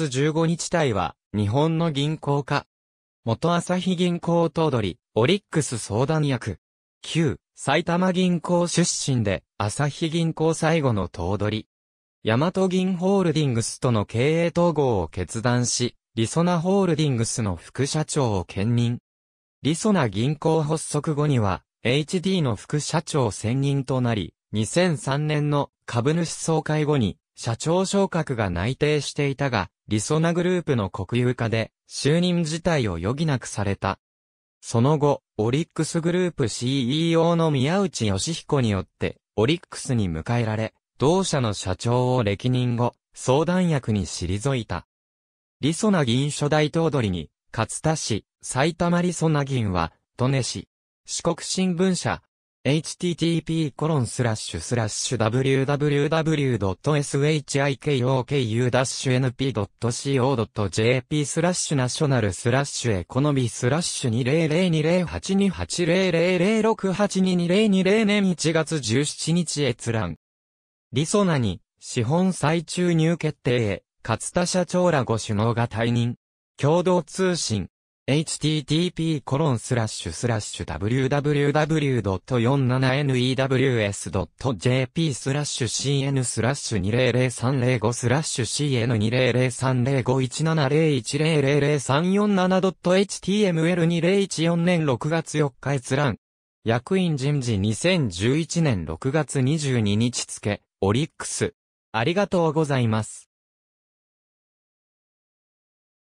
15日体は、日本の銀行家。元朝日銀行頭取、オリックス相談役。旧、埼玉銀行出身で、朝日銀行最後の頭取。大和ト銀ホールディングスとの経営統合を決断し、リソナホールディングスの副社長を兼任。リソナ銀行発足後には、HD の副社長専任となり、2003年の株主総会後に社長昇格が内定していたが、りそなグループの国有化で、就任自体を余儀なくされた。その後、オリックスグループ CEO の宮内義彦によって、オリックスに迎えられ、同社の社長を歴任後、相談役に退いた。りそな銀初代頭取に、勝田市、埼玉りそな銀は、利根市、四国新聞社、http://www.shikoku-np.co.jp スラッシュナショナルスラッシュエコノミスラッシュ200208280006822020年1月17日閲覧。リソナに、資本再注入決定へ、勝田社長らご首脳が退任。共同通信。http://www.47news.jp スラッシュ cn スラッシュ200305スラッシュ cn2003051701000347.html2014 年6月4日閲覧。役員人事2011年6月22日付、オリックス。ありがとうございます。